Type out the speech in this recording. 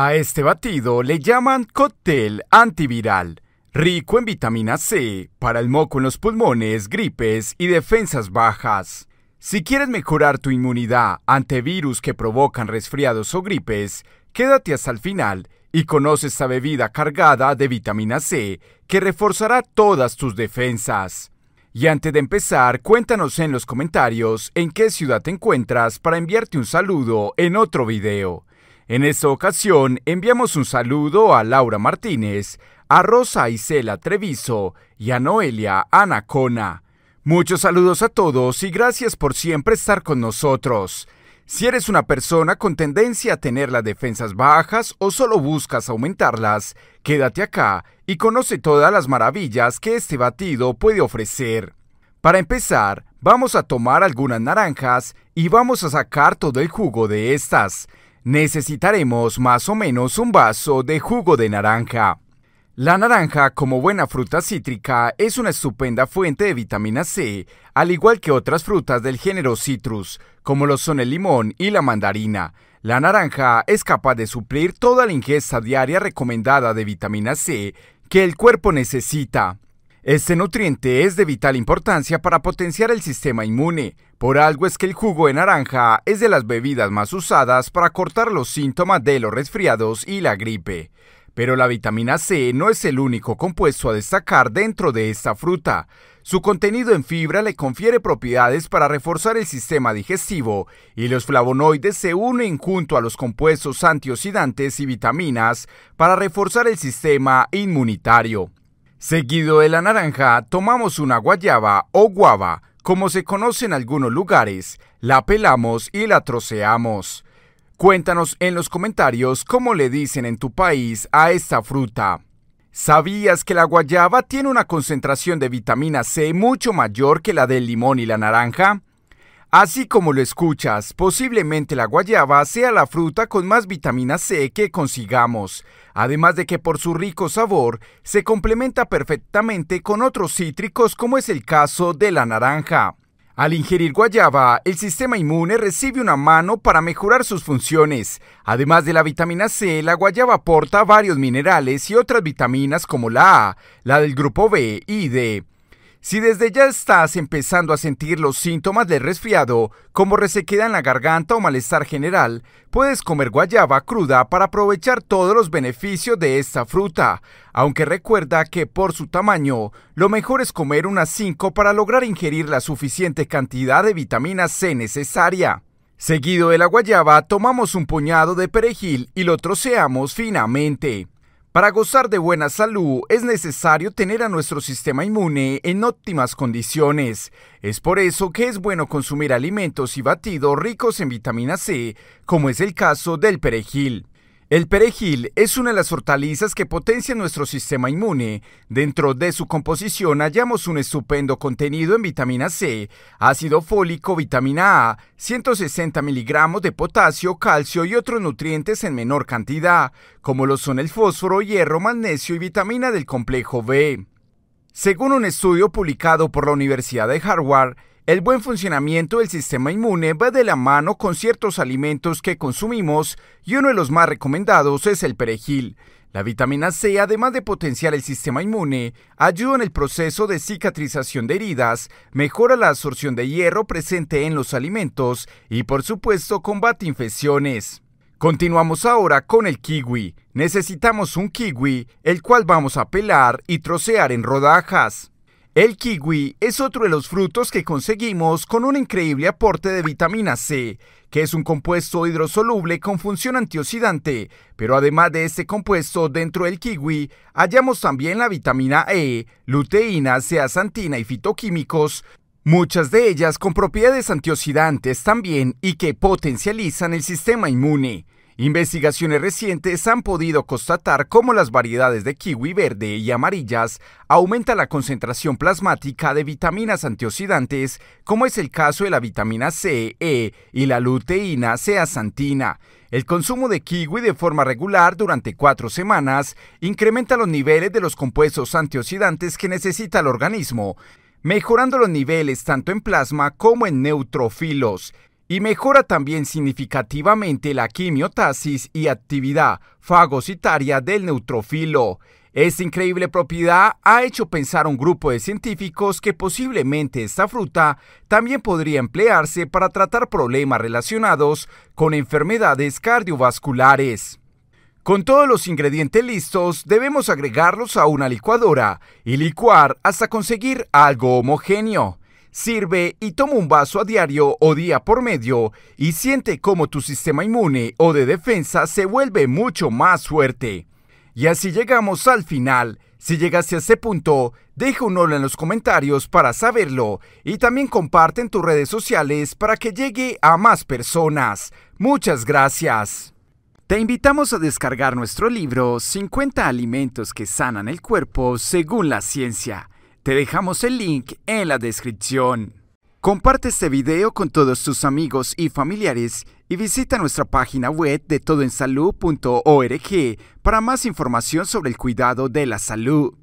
A este batido le llaman cóctel antiviral, rico en vitamina C, para el moco en los pulmones, gripes y defensas bajas. Si quieres mejorar tu inmunidad ante virus que provocan resfriados o gripes, quédate hasta el final y conoce esta bebida cargada de vitamina C que reforzará todas tus defensas. Y antes de empezar, cuéntanos en los comentarios en qué ciudad te encuentras para enviarte un saludo en otro video. En esta ocasión enviamos un saludo a Laura Martínez, a Rosa Isela Treviso y a Noelia Anacona. Muchos saludos a todos y gracias por siempre estar con nosotros. Si eres una persona con tendencia a tener las defensas bajas o solo buscas aumentarlas, quédate acá y conoce todas las maravillas que este batido puede ofrecer. Para empezar, vamos a tomar algunas naranjas y vamos a sacar todo el jugo de estas necesitaremos más o menos un vaso de jugo de naranja. La naranja, como buena fruta cítrica, es una estupenda fuente de vitamina C, al igual que otras frutas del género citrus, como lo son el limón y la mandarina. La naranja es capaz de suplir toda la ingesta diaria recomendada de vitamina C que el cuerpo necesita. Este nutriente es de vital importancia para potenciar el sistema inmune. Por algo es que el jugo de naranja es de las bebidas más usadas para cortar los síntomas de los resfriados y la gripe. Pero la vitamina C no es el único compuesto a destacar dentro de esta fruta. Su contenido en fibra le confiere propiedades para reforzar el sistema digestivo y los flavonoides se unen junto a los compuestos antioxidantes y vitaminas para reforzar el sistema inmunitario. Seguido de la naranja, tomamos una guayaba o guava, como se conoce en algunos lugares, la pelamos y la troceamos. Cuéntanos en los comentarios cómo le dicen en tu país a esta fruta. ¿Sabías que la guayaba tiene una concentración de vitamina C mucho mayor que la del limón y la naranja? Así como lo escuchas, posiblemente la guayaba sea la fruta con más vitamina C que consigamos, además de que por su rico sabor se complementa perfectamente con otros cítricos como es el caso de la naranja. Al ingerir guayaba, el sistema inmune recibe una mano para mejorar sus funciones. Además de la vitamina C, la guayaba aporta varios minerales y otras vitaminas como la A, la del grupo B y D. Si desde ya estás empezando a sentir los síntomas del resfriado, como resequedad en la garganta o malestar general, puedes comer guayaba cruda para aprovechar todos los beneficios de esta fruta, aunque recuerda que por su tamaño, lo mejor es comer unas 5 para lograr ingerir la suficiente cantidad de vitamina C necesaria. Seguido de la guayaba, tomamos un puñado de perejil y lo troceamos finamente. Para gozar de buena salud es necesario tener a nuestro sistema inmune en óptimas condiciones. Es por eso que es bueno consumir alimentos y batidos ricos en vitamina C, como es el caso del perejil. El perejil es una de las hortalizas que potencia nuestro sistema inmune. Dentro de su composición hallamos un estupendo contenido en vitamina C, ácido fólico, vitamina A, 160 miligramos de potasio, calcio y otros nutrientes en menor cantidad, como lo son el fósforo, hierro, magnesio y vitamina del complejo B. Según un estudio publicado por la Universidad de Harvard, el buen funcionamiento del sistema inmune va de la mano con ciertos alimentos que consumimos y uno de los más recomendados es el perejil. La vitamina C, además de potenciar el sistema inmune, ayuda en el proceso de cicatrización de heridas, mejora la absorción de hierro presente en los alimentos y por supuesto combate infecciones. Continuamos ahora con el kiwi. Necesitamos un kiwi, el cual vamos a pelar y trocear en rodajas. El kiwi es otro de los frutos que conseguimos con un increíble aporte de vitamina C, que es un compuesto hidrosoluble con función antioxidante, pero además de este compuesto dentro del kiwi hallamos también la vitamina E, luteína, zeaxantina y fitoquímicos, muchas de ellas con propiedades antioxidantes también y que potencializan el sistema inmune. Investigaciones recientes han podido constatar cómo las variedades de kiwi verde y amarillas aumentan la concentración plasmática de vitaminas antioxidantes, como es el caso de la vitamina C, E y la luteína asantina. El consumo de kiwi de forma regular durante cuatro semanas incrementa los niveles de los compuestos antioxidantes que necesita el organismo, mejorando los niveles tanto en plasma como en neutrófilos y mejora también significativamente la quimiotasis y actividad fagocitaria del neutrofilo. Esta increíble propiedad ha hecho pensar a un grupo de científicos que posiblemente esta fruta también podría emplearse para tratar problemas relacionados con enfermedades cardiovasculares. Con todos los ingredientes listos, debemos agregarlos a una licuadora y licuar hasta conseguir algo homogéneo. Sirve y toma un vaso a diario o día por medio y siente cómo tu sistema inmune o de defensa se vuelve mucho más fuerte. Y así llegamos al final. Si llegaste a este punto, deja un hola en los comentarios para saberlo y también comparte en tus redes sociales para que llegue a más personas. Muchas gracias. Te invitamos a descargar nuestro libro 50 alimentos que sanan el cuerpo según la ciencia te dejamos el link en la descripción. Comparte este video con todos tus amigos y familiares y visita nuestra página web de todoensalud.org para más información sobre el cuidado de la salud.